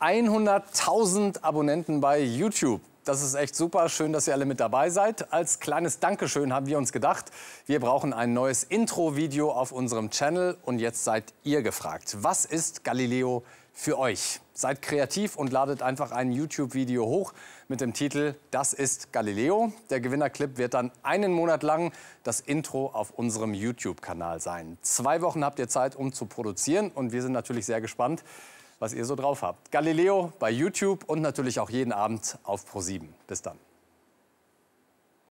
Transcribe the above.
100.000 Abonnenten bei YouTube. Das ist echt super. Schön, dass ihr alle mit dabei seid. Als kleines Dankeschön haben wir uns gedacht, wir brauchen ein neues Intro-Video auf unserem Channel. Und jetzt seid ihr gefragt. Was ist Galileo für euch? Seid kreativ und ladet einfach ein YouTube-Video hoch mit dem Titel Das ist Galileo. Der Gewinnerclip wird dann einen Monat lang das Intro auf unserem YouTube-Kanal sein. Zwei Wochen habt ihr Zeit, um zu produzieren. Und wir sind natürlich sehr gespannt, was ihr so drauf habt. Galileo bei YouTube und natürlich auch jeden Abend auf Pro7. Bis dann.